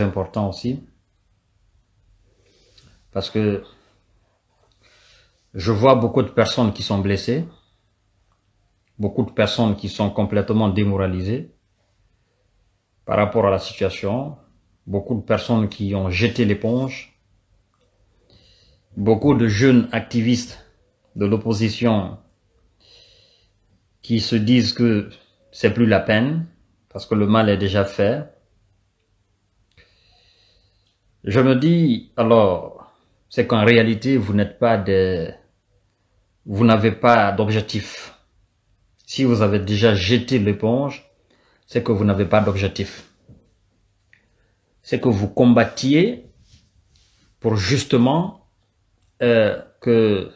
important aussi. Parce que je vois beaucoup de personnes qui sont blessées, beaucoup de personnes qui sont complètement démoralisées par rapport à la situation, beaucoup de personnes qui ont jeté l'éponge, beaucoup de jeunes activistes de l'opposition qui se disent que c'est plus la peine parce que le mal est déjà fait, je me dis, alors, c'est qu'en réalité, vous n'êtes pas des, Vous n'avez pas d'objectif. Si vous avez déjà jeté l'éponge, c'est que vous n'avez pas d'objectif. C'est que vous combattiez pour justement euh, que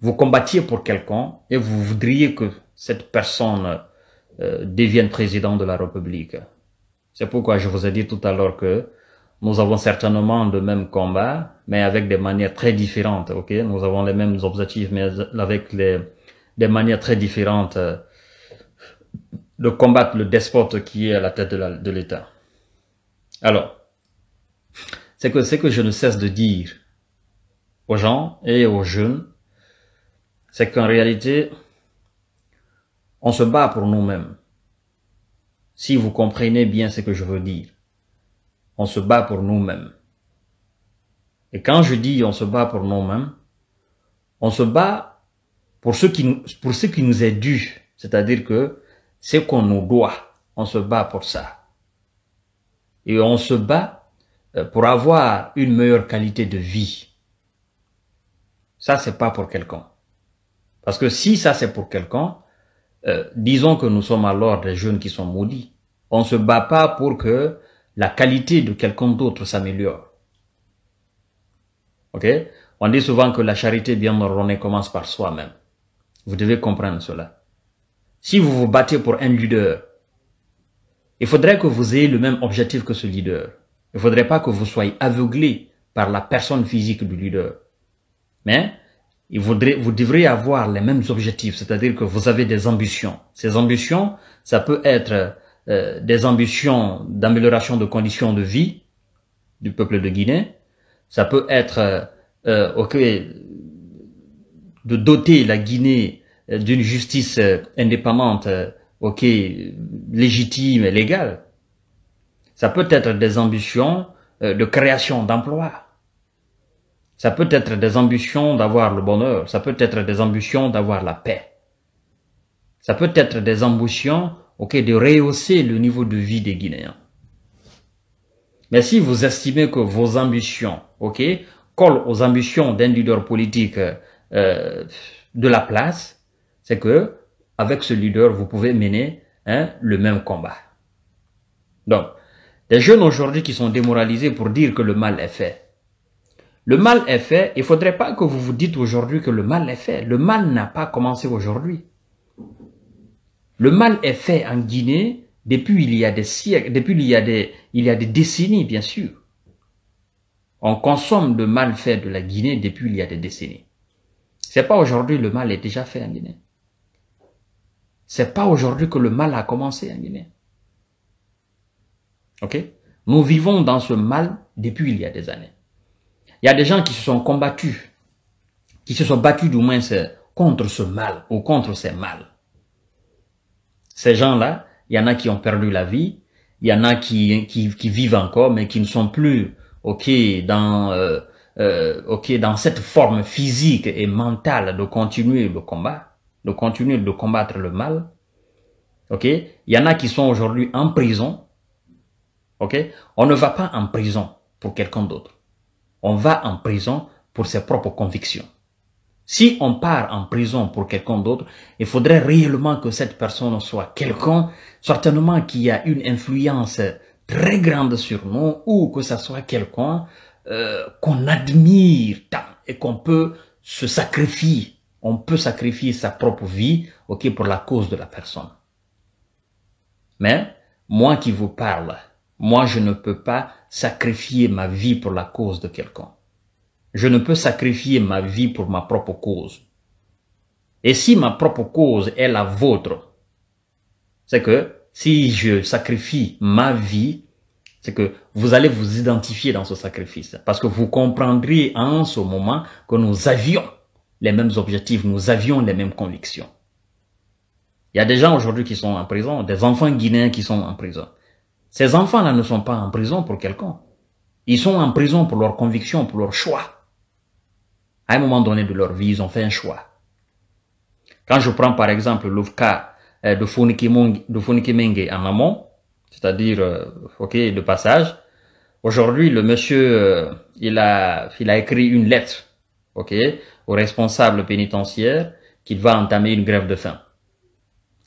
vous combattiez pour quelqu'un et vous voudriez que cette personne euh, devienne président de la République. C'est pourquoi je vous ai dit tout à l'heure que nous avons certainement le même combat, mais avec des manières très différentes. Ok, nous avons les mêmes objectifs, mais avec les, des manières très différentes euh, de combattre le despote qui est à la tête de l'État. Alors, c'est que ce que je ne cesse de dire aux gens et aux jeunes, c'est qu'en réalité, on se bat pour nous-mêmes. Si vous comprenez bien ce que je veux dire on se bat pour nous-mêmes. Et quand je dis on se bat pour nous-mêmes, on se bat pour ce qui, pour qui nous est dû, c'est-à-dire que ce qu'on nous doit, on se bat pour ça. Et on se bat euh, pour avoir une meilleure qualité de vie. Ça, c'est pas pour quelqu'un. Parce que si ça, c'est pour quelqu'un, euh, disons que nous sommes alors des jeunes qui sont maudits. On se bat pas pour que la qualité de quelqu'un d'autre s'améliore. Ok On dit souvent que la charité bien ordonnée commence par soi-même. Vous devez comprendre cela. Si vous vous battez pour un leader, il faudrait que vous ayez le même objectif que ce leader. Il faudrait pas que vous soyez aveuglé par la personne physique du leader. Mais il voudrait, vous devrez avoir les mêmes objectifs, c'est-à-dire que vous avez des ambitions. Ces ambitions, ça peut être euh, des ambitions d'amélioration de conditions de vie du peuple de Guinée. Ça peut être euh, euh de doter la Guinée euh, d'une justice indépendante, ok, légitime et légale. Ça peut être des ambitions de création d'emplois. Ça peut être des ambitions d'avoir le bonheur. Ça peut être des ambitions d'avoir la paix. Ça peut être des ambitions de rehausser le niveau de vie des Guinéens. Mais si vous estimez que vos ambitions, ok, collent aux ambitions d'un leader politique euh, de la place, c'est que avec ce leader, vous pouvez mener hein, le même combat. Donc, des jeunes aujourd'hui qui sont démoralisés pour dire que le mal est fait. Le mal est fait, il faudrait pas que vous vous dites aujourd'hui que le mal est fait. Le mal n'a pas commencé aujourd'hui. Le mal est fait en Guinée depuis il y a des siècles, depuis il y a des, il y a des décennies, bien sûr. On consomme le mal fait de la Guinée depuis il y a des décennies. C'est pas aujourd'hui le mal est déjà fait en Guinée. C'est pas aujourd'hui que le mal a commencé en Guinée. Ok? Nous vivons dans ce mal depuis il y a des années. Il y a des gens qui se sont combattus, qui se sont battus du moins contre ce mal ou contre ces mal. Ces gens-là, il y en a qui ont perdu la vie, il y en a qui, qui, vivent encore, mais qui ne sont plus ok dans euh, euh, ok dans cette forme physique et mentale de continuer le combat, de continuer de combattre le mal. Ok, il y en a qui sont aujourd'hui en prison. Ok, on ne va pas en prison pour quelqu'un d'autre. On va en prison pour ses propres convictions. Si on part en prison pour quelqu'un d'autre, il faudrait réellement que cette personne soit quelqu'un, certainement qui a une influence très grande sur nous, ou que ça soit quelqu'un euh, qu'on admire tant et qu'on peut se sacrifier. On peut sacrifier sa propre vie, ok, pour la cause de la personne. Mais moi qui vous parle, moi je ne peux pas sacrifier ma vie pour la cause de quelqu'un je ne peux sacrifier ma vie pour ma propre cause. Et si ma propre cause est la vôtre, c'est que si je sacrifie ma vie, c'est que vous allez vous identifier dans ce sacrifice. Parce que vous comprendrez en ce moment que nous avions les mêmes objectifs, nous avions les mêmes convictions. Il y a des gens aujourd'hui qui sont en prison, des enfants guinéens qui sont en prison. Ces enfants-là ne sont pas en prison pour quelqu'un. Ils sont en prison pour leurs convictions, pour leurs choix à un moment donné de leur vie, ils ont fait un choix. Quand je prends par exemple le cas euh, de Funikimenge en amont, c'est-à-dire euh, ok de passage, aujourd'hui le monsieur euh, il a il a écrit une lettre, ok, au responsable pénitentiaire qu'il va entamer une grève de faim.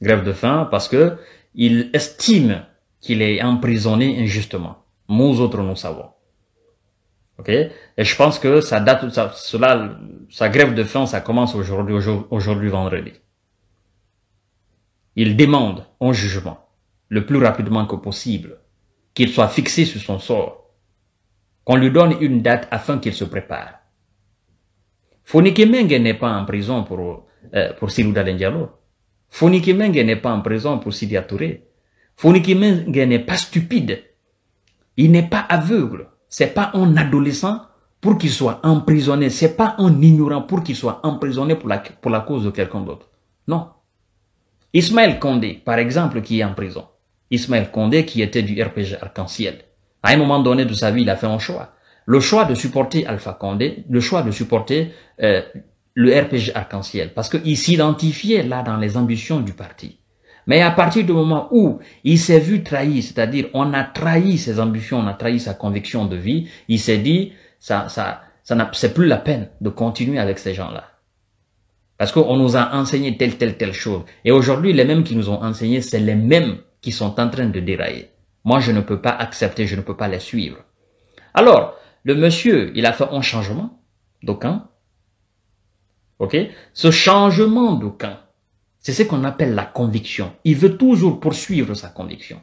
Grève de faim parce que il estime qu'il est emprisonné injustement. Nous autres nous savons. Ok Et je pense que ça date, cela, sa grève de fin ça commence aujourd'hui, aujourd'hui vendredi. Il demande en jugement le plus rapidement que possible, qu'il soit fixé sur son sort, qu'on lui donne une date afin qu'il se prépare. Fonike Menge n'est pas en prison pour, euh, pour Fonike Menge n'est pas en prison pour Sidia Touré. Menge n'est pas stupide. Il n'est pas aveugle. C'est pas un adolescent pour qu'il soit emprisonné. C'est pas un ignorant pour qu'il soit emprisonné pour la, pour la cause de quelqu'un d'autre. Non. Ismaël Condé, par exemple, qui est en prison. Ismaël Condé, qui était du RPG Arc-en-Ciel. À un moment donné de sa vie, il a fait un choix. Le choix de supporter Alpha Condé, le choix de supporter euh, le RPG Arc-en-Ciel. Parce qu'il s'identifiait là dans les ambitions du parti. Mais à partir du moment où il s'est vu trahi, c'est-à-dire on a trahi ses ambitions, on a trahi sa conviction de vie, il s'est dit, ça, ça, ça c'est plus la peine de continuer avec ces gens-là. Parce qu'on nous a enseigné telle, telle, telle chose. Et aujourd'hui, les mêmes qui nous ont enseigné, c'est les mêmes qui sont en train de dérailler. Moi, je ne peux pas accepter, je ne peux pas les suivre. Alors, le monsieur, il a fait un changement d'aucun. OK Ce changement d'aucun. C'est ce qu'on appelle la conviction. Il veut toujours poursuivre sa conviction.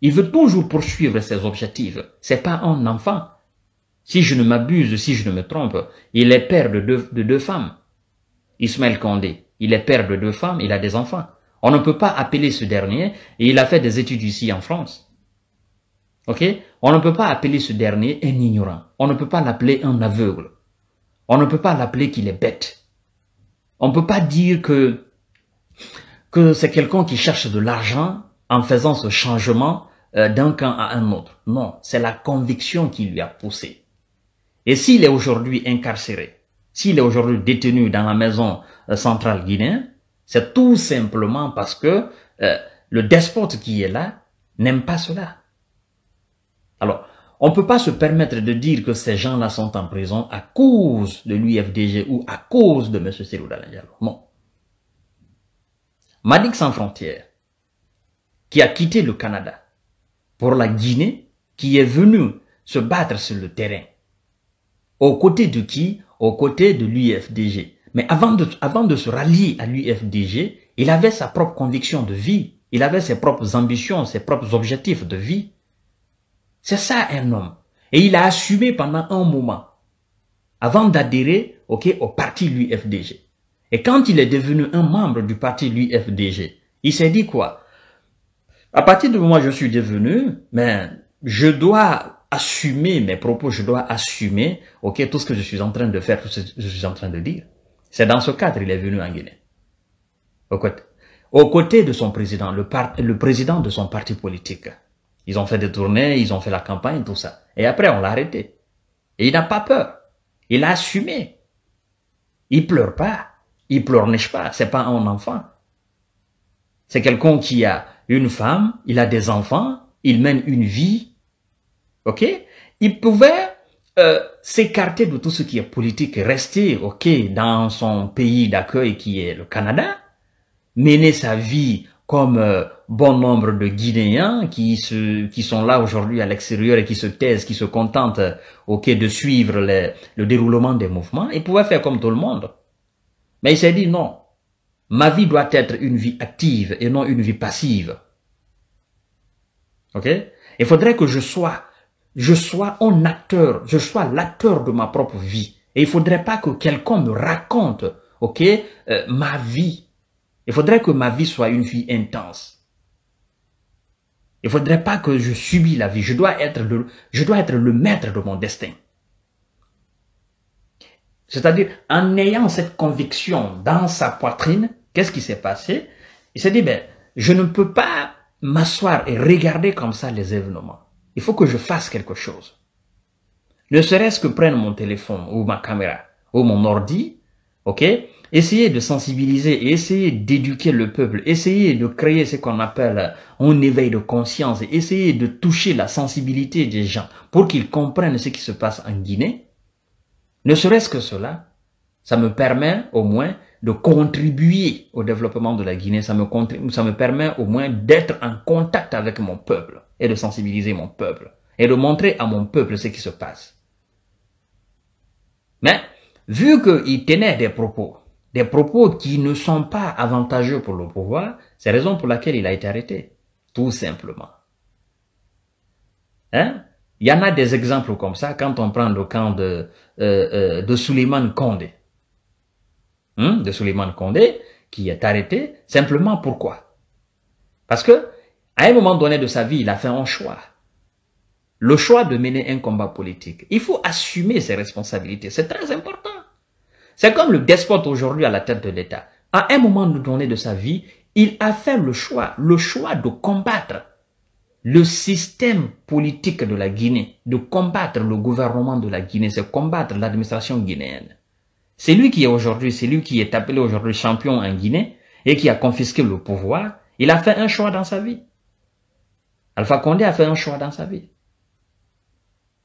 Il veut toujours poursuivre ses objectifs. C'est pas un enfant. Si je ne m'abuse, si je ne me trompe, il est père de deux, de deux femmes. Ismaël Condé, il est père de deux femmes, il a des enfants. On ne peut pas appeler ce dernier, et il a fait des études ici en France. Ok On ne peut pas appeler ce dernier un ignorant. On ne peut pas l'appeler un aveugle. On ne peut pas l'appeler qu'il est bête. On ne peut pas dire que que c'est quelqu'un qui cherche de l'argent en faisant ce changement euh, d'un camp à un autre. Non, c'est la conviction qui lui a poussé. Et s'il est aujourd'hui incarcéré, s'il est aujourd'hui détenu dans la maison euh, centrale guinéenne, c'est tout simplement parce que euh, le despote qui est là n'aime pas cela. Alors, on ne peut pas se permettre de dire que ces gens-là sont en prison à cause de l'UFDG ou à cause de M. Diallo. Non. Madik sans frontières, qui a quitté le Canada pour la Guinée, qui est venu se battre sur le terrain. Aux côtés de qui Aux côtés de l'UFDG. Mais avant de, avant de se rallier à l'UFDG, il avait sa propre conviction de vie, il avait ses propres ambitions, ses propres objectifs de vie. C'est ça un homme. Et il a assumé pendant un moment, avant d'adhérer ok, au parti l'UFDG. Et quand il est devenu un membre du parti l'UFDG, il s'est dit quoi À partir du moment où je suis devenu, mais je dois assumer mes propos, je dois assumer, ok, tout ce que je suis en train de faire, tout ce que je suis en train de dire. C'est dans ce cadre qu'il est venu en Guinée. Au côté, au côté de son président, le, le président de son parti politique. Ils ont fait des tournées, ils ont fait la campagne, tout ça. Et après, on l'a arrêté. Et il n'a pas peur. Il a assumé. Il pleure pas il pleurniche pas, c'est pas un enfant. C'est quelqu'un qui a une femme, il a des enfants, il mène une vie. OK Il pouvait euh, s'écarter de tout ce qui est politique, rester OK dans son pays d'accueil qui est le Canada, mener sa vie comme euh, bon nombre de Guinéens qui se qui sont là aujourd'hui à l'extérieur et qui se taisent, qui se contentent OK de suivre le déroulement des mouvements Il pouvait faire comme tout le monde. Mais il s'est dit non, ma vie doit être une vie active et non une vie passive. Ok Il faudrait que je sois, je sois un acteur, je sois l'acteur de ma propre vie. Et il faudrait pas que quelqu'un me raconte, ok, euh, ma vie. Il faudrait que ma vie soit une vie intense. Il faudrait pas que je subis la vie. Je dois être je dois être le maître de mon destin. C'est-à-dire, en ayant cette conviction dans sa poitrine, qu'est-ce qui s'est passé Il s'est dit, ben, je ne peux pas m'asseoir et regarder comme ça les événements. Il faut que je fasse quelque chose. Ne serait-ce que prendre mon téléphone ou ma caméra ou mon ordi, ok Essayer de sensibiliser et essayer d'éduquer le peuple, essayer de créer ce qu'on appelle un éveil de conscience, et essayer de toucher la sensibilité des gens pour qu'ils comprennent ce qui se passe en Guinée, ne serait-ce que cela, ça me permet au moins de contribuer au développement de la Guinée, ça me, ça me permet au moins d'être en contact avec mon peuple et de sensibiliser mon peuple et de montrer à mon peuple ce qui se passe. Mais vu qu'il tenait des propos, des propos qui ne sont pas avantageux pour le pouvoir, c'est la raison pour laquelle il a été arrêté, tout simplement. Hein? Il y en a des exemples comme ça quand on prend le camp de, euh, euh de Condé. Hein? de Suleiman Condé, qui est arrêté, simplement pourquoi Parce que à un moment donné de sa vie, il a fait un choix. Le choix de mener un combat politique. Il faut assumer ses responsabilités. C'est très important. C'est comme le despote aujourd'hui à la tête de l'État. À un moment donné de sa vie, il a fait le choix, le choix de combattre le système politique de la Guinée, de combattre le gouvernement de la Guinée, c'est combattre l'administration guinéenne. C'est lui qui est aujourd'hui, c'est lui qui est appelé aujourd'hui champion en Guinée et qui a confisqué le pouvoir. Il a fait un choix dans sa vie. Alpha Condé a fait un choix dans sa vie.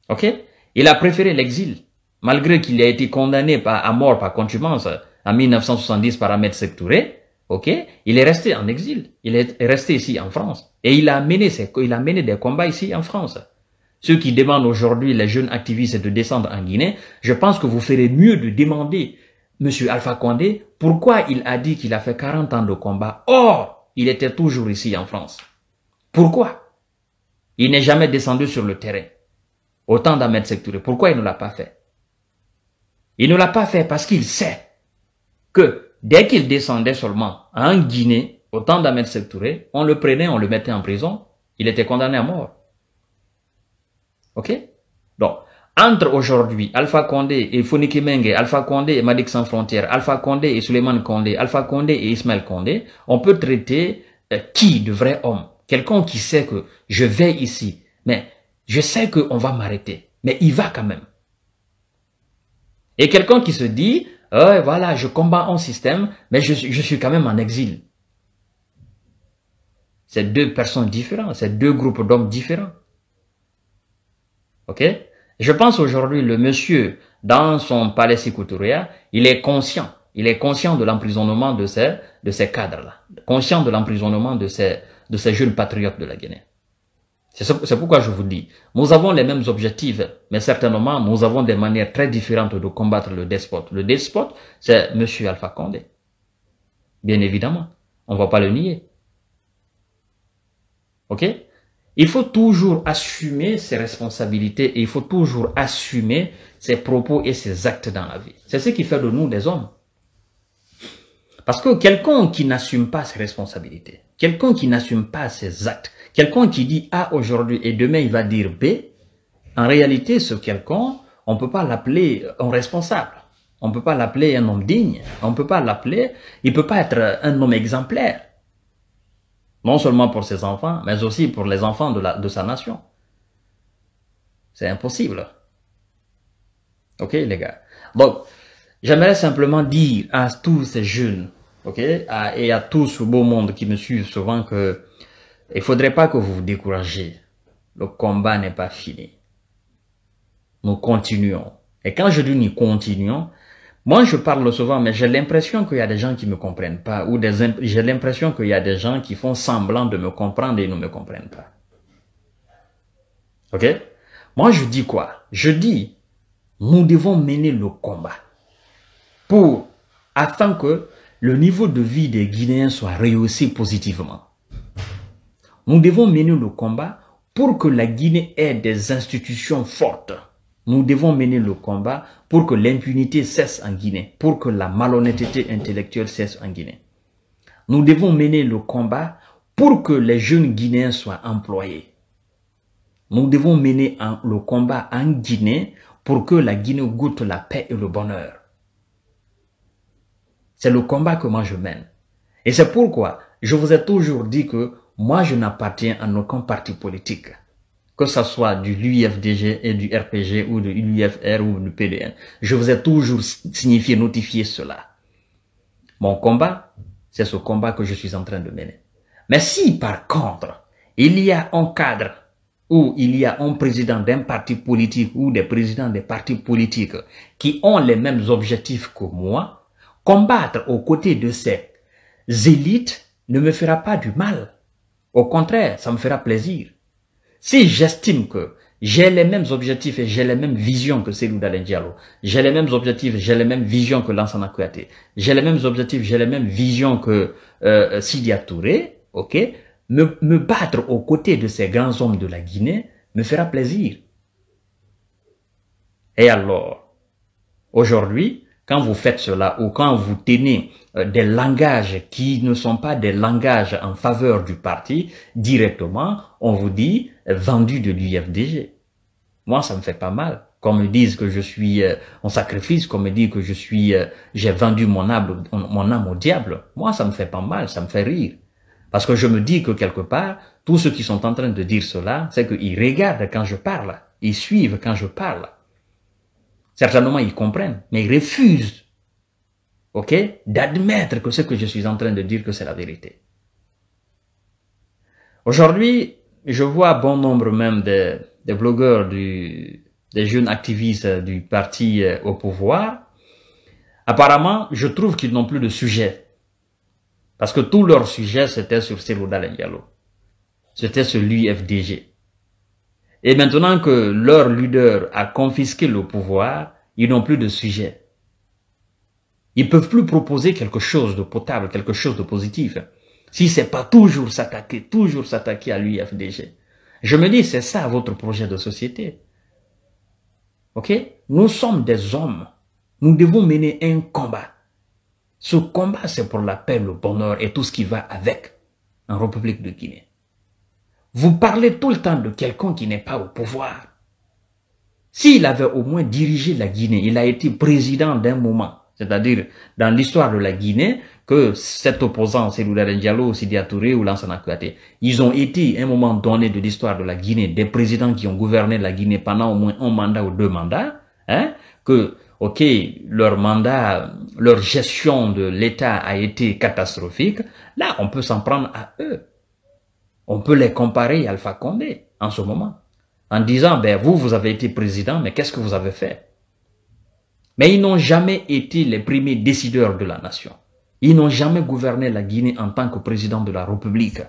Ok Il a préféré l'exil, malgré qu'il ait été condamné à mort par contumance en 1970 par Ahmed Sektouré ok Il est resté en exil, il est resté ici en France et il a mené ses, il a mené des combats ici en France. Ceux qui demandent aujourd'hui les jeunes activistes de descendre en Guinée, je pense que vous ferez mieux de demander Monsieur Alpha Condé pourquoi il a dit qu'il a fait 40 ans de combat. Or, il était toujours ici en France. Pourquoi Il n'est jamais descendu sur le terrain. Autant d'Ahmed Sektouré. Pourquoi il ne l'a pas fait Il ne l'a pas fait parce qu'il sait que dès qu'il descendait seulement en Guinée, au temps d'Ahmed Touré, on le prenait, on le mettait en prison, il était condamné à mort. Ok Donc, entre aujourd'hui Alpha Condé et Founiki Menge, Alpha Condé et Madik Sans Frontières, Alpha Condé et Suleiman Condé, Alpha Condé et Ismaël Condé, on peut traiter euh, qui de vrai homme Quelqu'un qui sait que je vais ici, mais je sais qu'on va m'arrêter, mais il va quand même. Et quelqu'un qui se dit, euh, voilà, je combats un système, mais je, suis quand même en exil. C'est deux personnes différentes, c'est deux groupes d'hommes différents. Ok Je pense aujourd'hui, le monsieur, dans son palais Sikuturia, il est conscient. Il est conscient de l'emprisonnement de ces, de ces cadres-là. Conscient de l'emprisonnement de ces, de ces jeunes patriotes de la Guinée. C'est pourquoi je vous dis, nous avons les mêmes objectifs, mais certainement nous avons des manières très différentes de combattre le despote. Le despote, c'est M. Alpha Condé. Bien évidemment, on ne va pas le nier. OK Il faut toujours assumer ses responsabilités et il faut toujours assumer ses propos et ses actes dans la vie. C'est ce qui fait de nous des hommes. Parce que quelqu'un qui n'assume pas ses responsabilités, quelqu'un qui n'assume pas ses actes, Quelqu'un qui dit A ah, aujourd'hui et demain il va dire B, en réalité, ce quelqu'un, on ne peut pas l'appeler un responsable. On ne peut pas l'appeler un homme digne. On ne peut pas l'appeler, il ne peut pas être un homme exemplaire. Non seulement pour ses enfants, mais aussi pour les enfants de, la, de sa nation. C'est impossible. Ok, les gars. Donc, j'aimerais simplement dire à tous ces jeunes, ok, et à tout ce beau monde qui me suivent souvent que il faudrait pas que vous vous découragez. Le combat n'est pas fini. Nous continuons. Et quand je dis nous continuons, moi je parle souvent, mais j'ai l'impression qu'il y a des gens qui me comprennent pas, ou j'ai l'impression qu'il y a des gens qui font semblant de me comprendre et ne me comprennent pas. Ok Moi je dis quoi Je dis, nous devons mener le combat pour, afin que le niveau de vie des Guinéens soit réussi positivement. Nous devons mener le combat pour que la Guinée ait des institutions fortes. Nous devons mener le combat pour que l'impunité cesse en Guinée, pour que la malhonnêteté intellectuelle cesse en Guinée. Nous devons mener le combat pour que les jeunes Guinéens soient employés. Nous devons mener le combat en Guinée pour que la Guinée goûte la paix et le bonheur. C'est le combat que moi je mène. Et c'est pourquoi je vous ai toujours dit que moi, je n'appartiens à aucun parti politique, que ce soit du l'UFDG et du RPG ou de l'UFR ou du PDN. Je vous ai toujours signifié, notifié cela. Mon combat, c'est ce combat que je suis en train de mener. Mais si par contre, il y a un cadre où il y a un président d'un parti politique ou des présidents des partis politiques qui ont les mêmes objectifs que moi, combattre aux côtés de ces élites ne me fera pas du mal. Au contraire, ça me fera plaisir. Si j'estime que j'ai les mêmes objectifs et j'ai les mêmes visions que Célou Dalen j'ai les mêmes objectifs, j'ai les mêmes visions que Lansana Kouyaté, j'ai les mêmes objectifs, j'ai les mêmes visions que euh, Sidia Touré, ok me, me battre aux côtés de ces grands hommes de la Guinée me fera plaisir. Et alors, aujourd'hui, quand vous faites cela ou quand vous tenez euh, des langages qui ne sont pas des langages en faveur du parti, directement, on vous dit euh, vendu de l'UFDG. Moi, ça me fait pas mal. Qu'on me dise que je suis euh, en sacrifice, qu'on me dise que je suis, j'ai vendu mon âme, mon âme au diable. Moi, ça me fait pas mal, ça me fait rire. Parce que je me dis que quelque part, tous ceux qui sont en train de dire cela, c'est qu'ils regardent quand je parle, ils suivent quand je parle. Certainement, ils comprennent, mais ils refusent ok, d'admettre que ce que je suis en train de dire, que c'est la vérité. Aujourd'hui, je vois bon nombre même des blogueurs, du, des jeunes activistes du parti euh, au pouvoir. Apparemment, je trouve qu'ils n'ont plus de sujet. Parce que tout leur sujet, c'était sur Cyril Diallo. C'était sur l'UFDG. Et maintenant que leur leader a confisqué le pouvoir, ils n'ont plus de sujet. Ils ne peuvent plus proposer quelque chose de potable, quelque chose de positif. Si c'est pas toujours s'attaquer, toujours s'attaquer à l'UFDG. Je me dis, c'est ça votre projet de société. Ok Nous sommes des hommes. Nous devons mener un combat. Ce combat, c'est pour la paix, le bonheur et tout ce qui va avec en République de Guinée. Vous parlez tout le temps de quelqu'un qui n'est pas au pouvoir. S'il avait au moins dirigé la Guinée, il a été président d'un moment, c'est-à-dire dans l'histoire de la Guinée, que cet opposant, c'est Diallo, Sidi Touré ou Lansana Kouate, ils ont été, à un moment donné de l'histoire de la Guinée, des présidents qui ont gouverné la Guinée pendant au moins un mandat ou deux mandats, hein, que, ok, leur mandat, leur gestion de l'État a été catastrophique, là, on peut s'en prendre à eux. On peut les comparer à Alpha Condé en ce moment, en disant, ben vous, vous avez été président, mais qu'est-ce que vous avez fait Mais ils n'ont jamais été les premiers décideurs de la nation. Ils n'ont jamais gouverné la Guinée en tant que président de la République.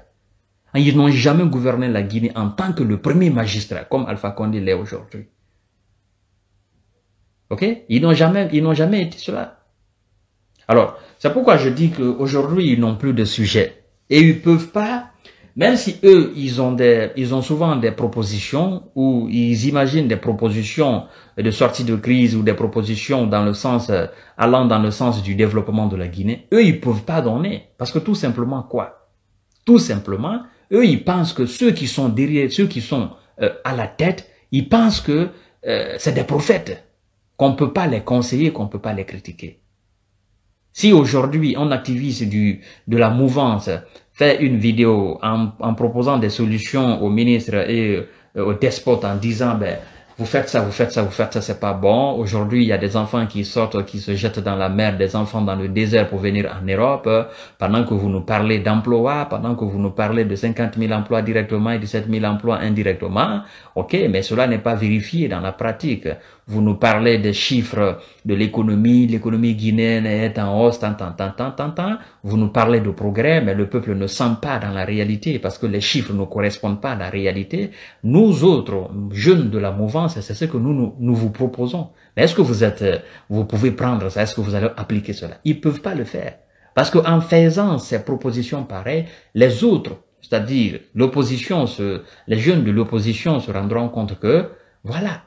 Ils n'ont jamais gouverné la Guinée en tant que le premier magistrat, comme Alpha Condé l'est aujourd'hui. Ok Ils n'ont jamais, ils n'ont jamais été cela. Alors, c'est pourquoi je dis qu'aujourd'hui, ils n'ont plus de sujet. Et ils peuvent pas même si eux, ils ont, des, ils ont souvent des propositions ou ils imaginent des propositions de sortie de crise ou des propositions dans le sens, euh, allant dans le sens du développement de la Guinée, eux, ils peuvent pas donner. Parce que tout simplement quoi Tout simplement, eux, ils pensent que ceux qui sont derrière, ceux qui sont euh, à la tête, ils pensent que euh, c'est des prophètes, qu'on ne peut pas les conseiller, qu'on ne peut pas les critiquer. Si aujourd'hui on activise du, de la mouvance fait une vidéo en, en proposant des solutions aux ministres et euh, aux despotes en disant ben, vous faites ça, vous faites ça, vous faites ça, c'est pas bon. Aujourd'hui, il y a des enfants qui sortent, qui se jettent dans la mer, des enfants dans le désert pour venir en Europe. Pendant que vous nous parlez d'emplois, pendant que vous nous parlez de 50 000 emplois directement et de 7 000 emplois indirectement, ok, mais cela n'est pas vérifié dans la pratique vous nous parlez des chiffres de l'économie, l'économie guinéenne est en hausse, tant, tant, tant, tant, tant, tant. Vous nous parlez de progrès, mais le peuple ne sent pas dans la réalité parce que les chiffres ne correspondent pas à la réalité. Nous autres, jeunes de la mouvance, c'est ce que nous, nous, nous vous proposons. Mais est-ce que vous êtes, vous pouvez prendre ça? Est-ce que vous allez appliquer cela? Ils peuvent pas le faire. Parce qu'en faisant ces propositions pareilles, les autres, c'est-à-dire l'opposition, les jeunes de l'opposition se rendront compte que, voilà,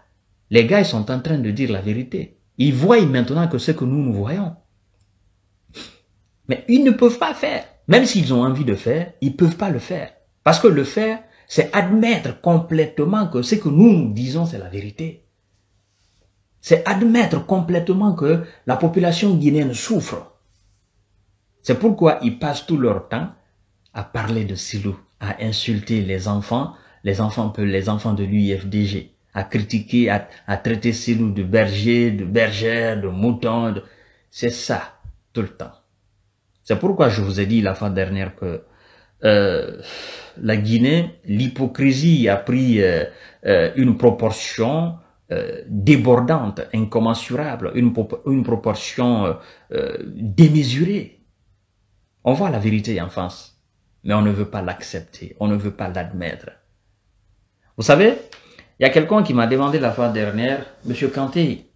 les gars, ils sont en train de dire la vérité. Ils voient maintenant que ce que nous, nous voyons. Mais ils ne peuvent pas faire. Même s'ils ont envie de faire, ils ne peuvent pas le faire. Parce que le faire, c'est admettre complètement que ce que nous, nous disons, c'est la vérité. C'est admettre complètement que la population guinéenne souffre. C'est pourquoi ils passent tout leur temps à parler de Silo, à insulter les enfants, les enfants, les enfants de l'UFDG, à critiquer, à, à traiter ces loups de berger, de bergère, de mouton. De... C'est ça, tout le temps. C'est pourquoi je vous ai dit la fin dernière que euh, la Guinée, l'hypocrisie a pris euh, euh, une proportion euh, débordante, incommensurable, une, une proportion démesurée. On voit la vérité en France, mais on ne veut pas l'accepter, on ne veut pas l'admettre. Vous savez, il y a quelqu'un qui m'a demandé la fois dernière, Monsieur Kanté,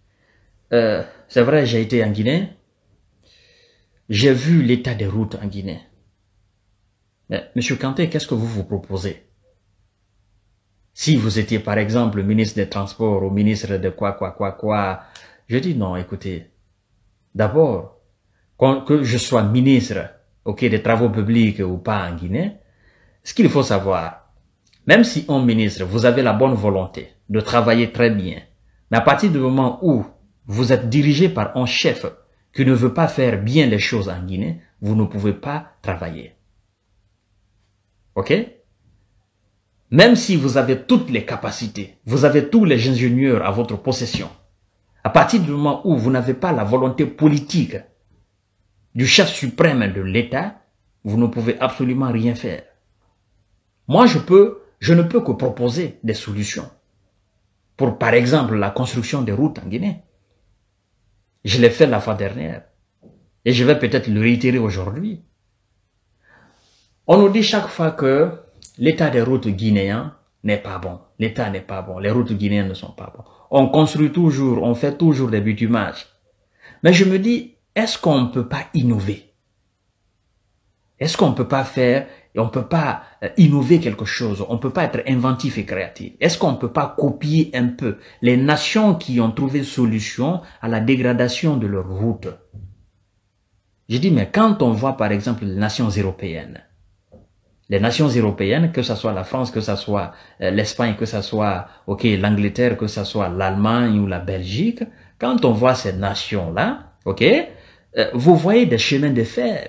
euh, c'est vrai, j'ai été en Guinée, j'ai vu l'état des routes en Guinée. Mais Monsieur Kanté, qu'est-ce que vous vous proposez Si vous étiez par exemple ministre des Transports ou ministre de quoi, quoi, quoi, quoi, je dis non, écoutez, d'abord, que je sois ministre, des travaux publics ou pas en Guinée, ce qu'il faut savoir, même si un ministre, vous avez la bonne volonté de travailler très bien, mais à partir du moment où vous êtes dirigé par un chef qui ne veut pas faire bien les choses en Guinée, vous ne pouvez pas travailler. OK Même si vous avez toutes les capacités, vous avez tous les ingénieurs à votre possession, à partir du moment où vous n'avez pas la volonté politique du chef suprême de l'État, vous ne pouvez absolument rien faire. Moi, je peux je ne peux que proposer des solutions pour, par exemple, la construction des routes en Guinée. Je l'ai fait la fois dernière et je vais peut-être le réitérer aujourd'hui. On nous dit chaque fois que l'état des routes guinéens n'est pas bon. L'état n'est pas bon. Les routes guinéennes ne sont pas bonnes. On construit toujours, on fait toujours des bitumages. Mais je me dis, est-ce qu'on ne peut pas innover Est-ce qu'on ne peut pas faire on ne peut pas euh, innover quelque chose, on ne peut pas être inventif et créatif. Est-ce qu'on ne peut pas copier un peu les nations qui ont trouvé solution à la dégradation de leur route j'ai dit mais quand on voit par exemple les nations européennes, les nations européennes, que ce soit la France, que ce soit euh, l'Espagne, que ce soit ok l'Angleterre, que ce soit l'Allemagne ou la Belgique, quand on voit ces nations-là, ok, euh, vous voyez des chemins de fer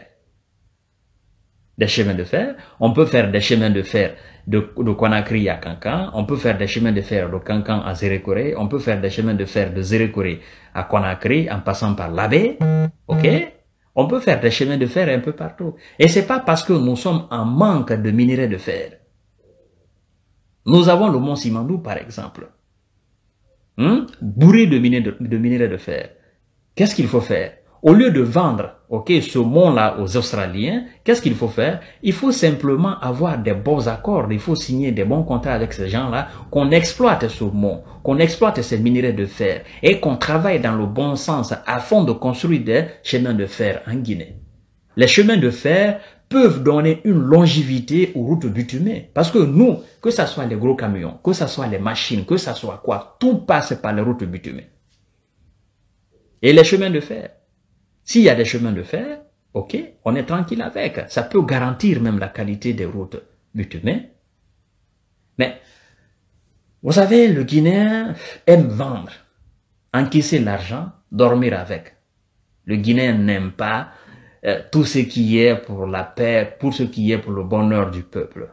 des chemins de fer. On peut faire des chemins de fer de, de à Cancan. On peut faire des chemins de fer de Cancan à Zérékoré. On peut faire des chemins de fer de Zérékoré à Conakry en passant par l'Abbé. OK On peut faire des chemins de fer un peu partout. Et c'est pas parce que nous sommes en manque de minerais de fer. Nous avons le mont Simandou, par exemple. Hmm? Bourré de de, minerais de fer. Qu'est-ce qu'il faut faire au lieu de vendre ok, ce mont-là aux Australiens, qu'est-ce qu'il faut faire Il faut simplement avoir des bons accords, il faut signer des bons contrats avec ces gens-là, qu'on exploite ce mont, qu'on exploite ces minerais de fer et qu'on travaille dans le bon sens afin de construire des chemins de fer en Guinée. Les chemins de fer peuvent donner une longévité aux routes bitumées. Parce que nous, que ce soit les gros camions, que ce soit les machines, que ce soit quoi, tout passe par les routes bitumées. Et les chemins de fer. S'il y a des chemins de fer, ok, on est tranquille avec. Ça peut garantir même la qualité des routes bitumées. Mais, vous savez, le Guinéen aime vendre, encaisser l'argent, dormir avec. Le Guinéen n'aime pas euh, tout ce qui est pour la paix, pour ce qui est pour le bonheur du peuple.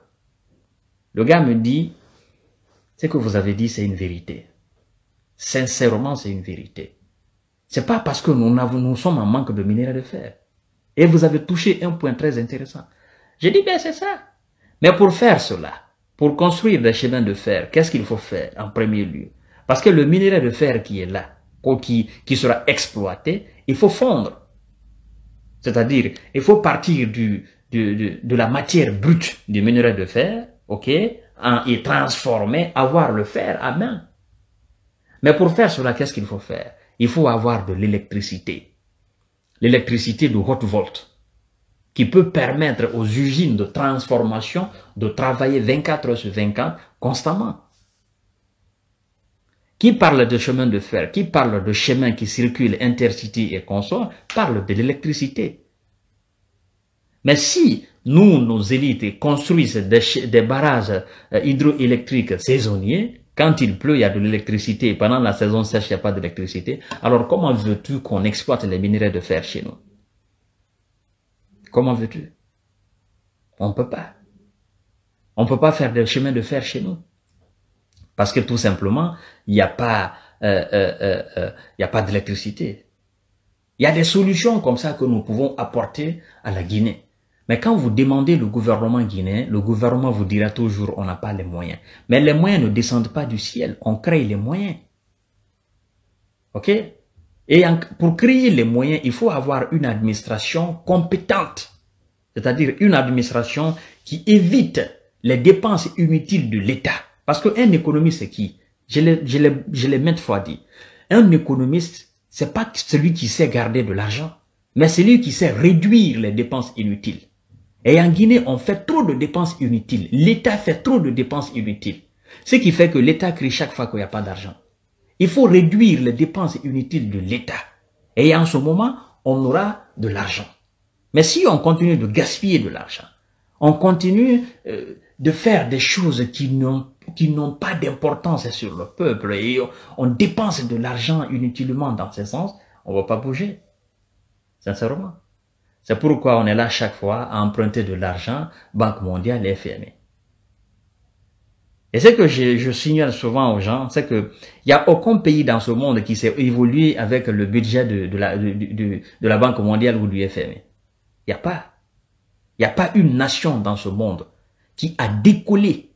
Le gars me dit, ce que vous avez dit, c'est une vérité. Sincèrement, c'est une vérité. C'est pas parce que nous, sommes en manque de minéraux de fer. Et vous avez touché un point très intéressant. J'ai dit, ben c'est ça. Mais pour faire cela, pour construire des chemins de fer, qu'est-ce qu'il faut faire en premier lieu Parce que le minerai de fer qui est là, qui, qui sera exploité, il faut fondre. C'est-à-dire, il faut partir du, de, de la matière brute du minerai de fer, ok, et transformer, avoir le fer à main. Mais pour faire cela, qu'est-ce qu'il faut faire il faut avoir de l'électricité. L'électricité de haute volt qui peut permettre aux usines de transformation de travailler 24 heures sur 24 constamment. Qui parle de chemin de fer, qui parle de chemin qui circule intercity et consort, parle de l'électricité. Mais si nous, nos élites, construisent des barrages euh, hydroélectriques saisonniers, quand il pleut, il y a de l'électricité. Pendant la saison sèche, il n'y a pas d'électricité. Alors comment veux-tu qu'on exploite les minerais de fer chez nous Comment veux-tu On ne peut pas. On ne peut pas faire des chemins de fer chez nous. Parce que tout simplement, il n'y a pas, euh, euh, euh, euh a pas d'électricité. Il y a des solutions comme ça que nous pouvons apporter à la Guinée. Mais quand vous demandez le gouvernement guinéen, le gouvernement vous dira toujours on n'a pas les moyens. Mais les moyens ne descendent pas du ciel, on crée les moyens. OK Et pour créer les moyens, il faut avoir une administration compétente, c'est-à-dire une administration qui évite les dépenses inutiles de l'État. Parce qu'un économiste, c'est qui Je l'ai je maintes fois dit. Un économiste, c'est pas celui qui sait garder de l'argent, mais celui qui sait réduire les dépenses inutiles. Et en Guinée, on fait trop de dépenses inutiles. L'État fait trop de dépenses inutiles. Ce qui fait que l'État crie chaque fois qu'il n'y a pas d'argent. Il faut réduire les dépenses inutiles de l'État. Et en ce moment, on aura de l'argent. Mais si on continue de gaspiller de l'argent, on continue euh, de faire des choses qui n'ont pas d'importance sur le peuple et on dépense de l'argent inutilement dans ce sens, on ne va pas bouger. Sincèrement. C'est pourquoi on est là chaque fois à emprunter de l'argent, Banque mondiale et FMI. Et ce que je, signale souvent aux gens, c'est que n'y y a aucun pays dans ce monde qui s'est évolué avec le budget de, la, de, la, Banque mondiale ou du FMI. Il n'y a pas. Il n'y a pas une nation dans ce monde qui a décollé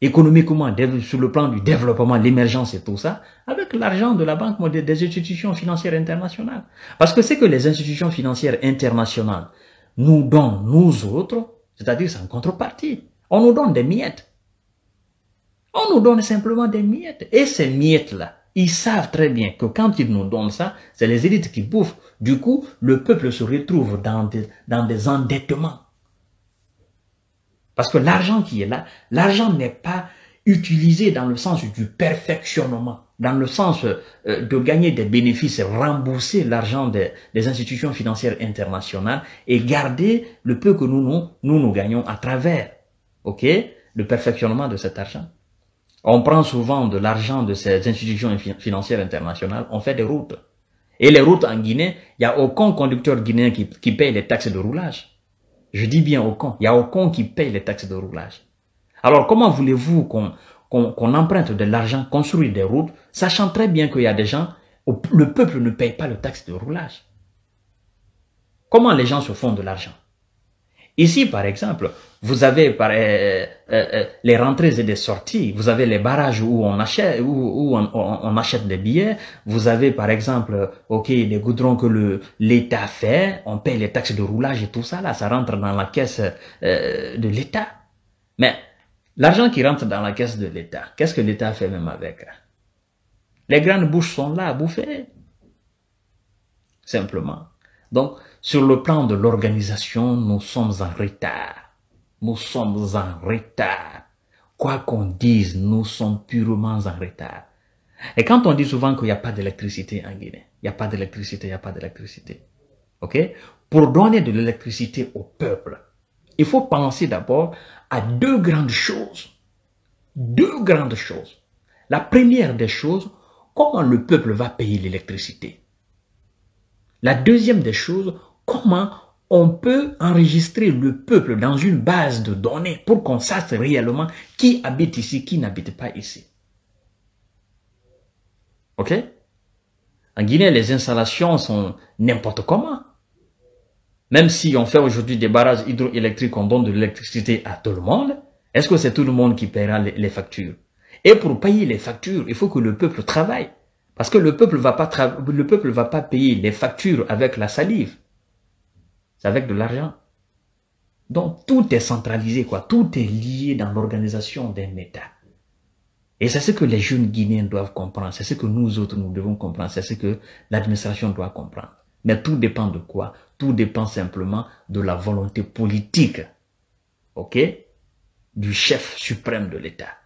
économiquement, sur le plan du développement, l'émergence et tout ça, avec l'argent de la Banque des institutions financières internationales. Parce que c'est que les institutions financières internationales nous donnent, nous autres, c'est-à-dire sans contrepartie. On nous donne des miettes. On nous donne simplement des miettes. Et ces miettes-là, ils savent très bien que quand ils nous donnent ça, c'est les élites qui bouffent. Du coup, le peuple se retrouve dans des, dans des endettements parce que l'argent qui est là, l'argent n'est pas utilisé dans le sens du perfectionnement, dans le sens euh, de gagner des bénéfices, rembourser l'argent des, institutions financières internationales et garder le peu que nous, nous, nous, gagnons à travers ok, le perfectionnement de cet argent. On prend souvent de l'argent de ces institutions financières internationales, on fait des routes. Et les routes en Guinée, il n'y a aucun conducteur guinéen qui, qui paye les taxes de roulage. Je dis bien au con. Il y a con qui paye les taxes de roulage. Alors comment voulez-vous qu'on emprunte de l'argent, construit des routes, sachant très bien qu'il y a des gens, le peuple ne paye pas le taxe de roulage. Comment les gens se font de l'argent Ici, par exemple, vous avez par, euh, euh, euh, les rentrées et les sorties. Vous avez les barrages où on achète, où, on, achète des billets. Vous avez par exemple, ok, les goudrons que le l'État fait. On paye les taxes de roulage et tout ça là. Ça rentre dans la caisse de l'État. Mais l'argent qui rentre dans la caisse de l'État, qu'est-ce que l'État fait même avec Les grandes bouches sont là à bouffer, simplement. Donc, sur le plan de l'organisation, nous sommes en retard nous sommes en retard. Quoi qu'on dise, nous sommes purement en retard. Et quand on dit souvent qu'il n'y a pas d'électricité en Guinée, il n'y a pas d'électricité, il n'y a pas d'électricité. OK Pour donner de l'électricité au peuple, il faut penser d'abord à deux grandes choses. Deux grandes choses. La première des choses, comment le peuple va payer l'électricité. La deuxième des choses, comment on peut enregistrer le peuple dans une base de données pour qu'on sache réellement qui habite ici, qui n'habite pas ici. OK En Guinée, les installations sont n'importe comment. Même si on fait aujourd'hui des barrages hydroélectriques, on donne de l'électricité à tout le monde, est-ce que c'est tout le monde qui paiera les factures Et pour payer les factures, il faut que le peuple travaille. Parce que le peuple va pas le peuple va pas payer les factures avec la salive. C'est avec de l'argent. Donc tout est centralisé, quoi. Tout est lié dans l'organisation d'un État. Et c'est ce que les jeunes Guinéens doivent comprendre. C'est ce que nous autres, nous devons comprendre. C'est ce que l'administration doit comprendre. Mais tout dépend de quoi Tout dépend simplement de la volonté politique. OK Du chef suprême de l'État.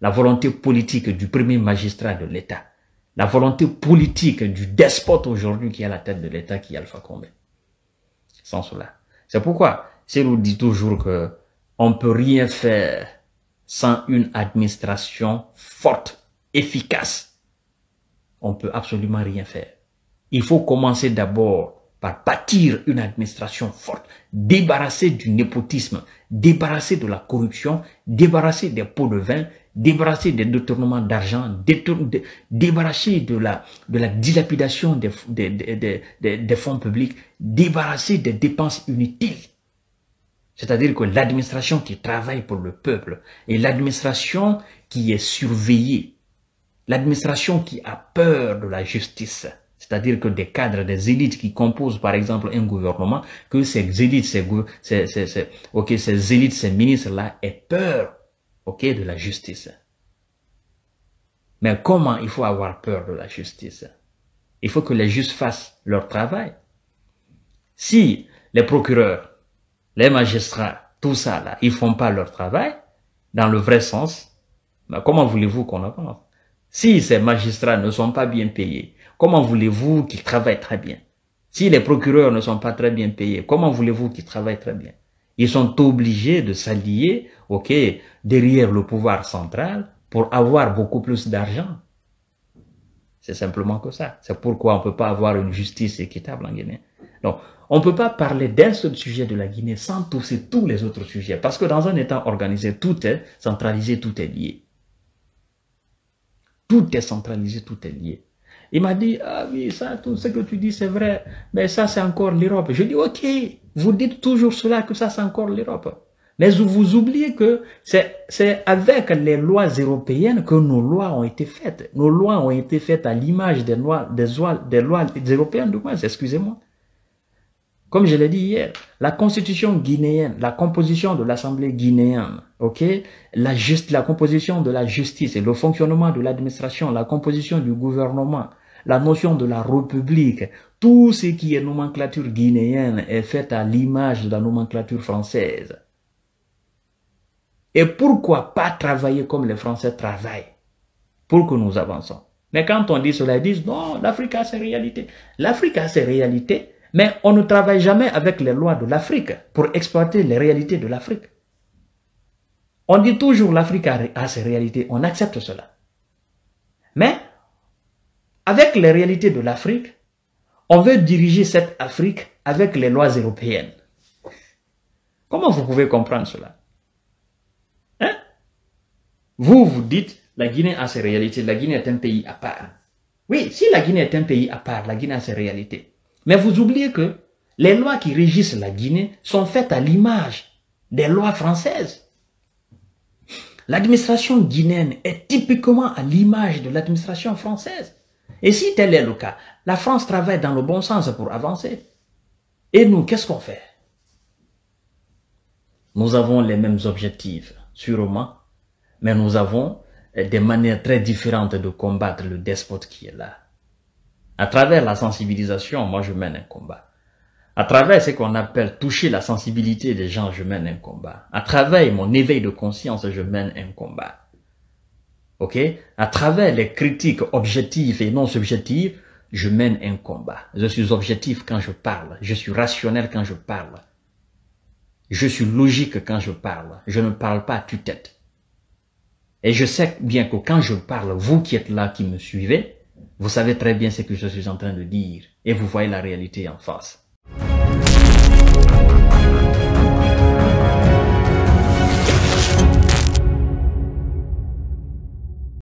La volonté politique du premier magistrat de l'État. La volonté politique du despote aujourd'hui qui est à la tête de l'État, qui est Alpha Condé. Sans cela. C'est pourquoi, si dit toujours que on peut rien faire sans une administration forte, efficace, on peut absolument rien faire. Il faut commencer d'abord par bâtir une administration forte, débarrasser du népotisme, débarrasser de la corruption, débarrasser des pots de vin, débarrasser des détournements d'argent, débarrasser de la, de la dilapidation des, fonds publics, débarrasser des dépenses inutiles. C'est-à-dire que l'administration qui travaille pour le peuple et l'administration qui est surveillée, l'administration qui a peur de la justice, c'est-à-dire que des cadres, des élites qui composent par exemple un gouvernement, que ces élites, ces, ces élites, ces ministres-là aient peur ok, de la justice. Mais comment il faut avoir peur de la justice Il faut que les justes fassent leur travail. Si les procureurs, les magistrats, tout ça là, ils font pas leur travail dans le vrai sens, mais bah, comment voulez-vous qu'on avance Si ces magistrats ne sont pas bien payés, comment voulez-vous qu'ils travaillent très bien Si les procureurs ne sont pas très bien payés, comment voulez-vous qu'ils travaillent très bien Ils sont obligés de s'allier, ok, derrière le pouvoir central pour avoir beaucoup plus d'argent. C'est simplement que ça. C'est pourquoi on ne peut pas avoir une justice équitable en Guinée. Donc, on ne peut pas parler d'un seul sujet de la Guinée sans toucher tous les autres sujets. Parce que dans un État organisé, tout est centralisé, tout est lié. Tout est centralisé, tout est lié. Il m'a dit, ah oui, ça, tout ce que tu dis, c'est vrai, mais ça, c'est encore l'Europe. Je dis, ok, vous dites toujours cela, que ça, c'est encore l'Europe. Mais vous oubliez que c'est avec les lois européennes que nos lois ont été faites. Nos lois ont été faites à l'image des lois, des, lois, des lois européennes, excusez-moi. Comme je l'ai dit hier, la constitution guinéenne, la composition de l'Assemblée guinéenne, ok, la, juste, la composition de la justice et le fonctionnement de l'administration, la composition du gouvernement, la notion de la république, tout ce qui est nomenclature guinéenne est fait à l'image de la nomenclature française. Et pourquoi pas travailler comme les Français travaillent pour que nous avançons Mais quand on dit cela, ils disent non, l'Afrique a ses réalités. L'Afrique a ses réalités, mais on ne travaille jamais avec les lois de l'Afrique pour exploiter les réalités de l'Afrique. On dit toujours l'Afrique a, ses réalités, on accepte cela. Mais avec les réalités de l'Afrique, on veut diriger cette Afrique avec les lois européennes. Comment vous pouvez comprendre cela vous, vous dites, la Guinée a ses réalités, la Guinée est un pays à part. Oui, si la Guinée est un pays à part, la Guinée a ses réalités. Mais vous oubliez que les lois qui régissent la Guinée sont faites à l'image des lois françaises. L'administration guinéenne est typiquement à l'image de l'administration française. Et si tel est le cas, la France travaille dans le bon sens pour avancer. Et nous, qu'est-ce qu'on fait Nous avons les mêmes objectifs, sûrement, mais nous avons euh, des manières très différentes de combattre le despote qui est là. À travers la sensibilisation, moi je mène un combat. À travers ce qu'on appelle toucher la sensibilité des gens, je mène un combat. À travers mon éveil de conscience, je mène un combat. Ok À travers les critiques objectives et non subjectives, je mène un combat. Je suis objectif quand je parle. Je suis rationnel quand je parle. Je suis logique quand je parle. Je ne parle pas à tête et je sais bien que quand je parle, vous qui êtes là, qui me suivez, vous savez très bien ce que je suis en train de dire et vous voyez la réalité en face.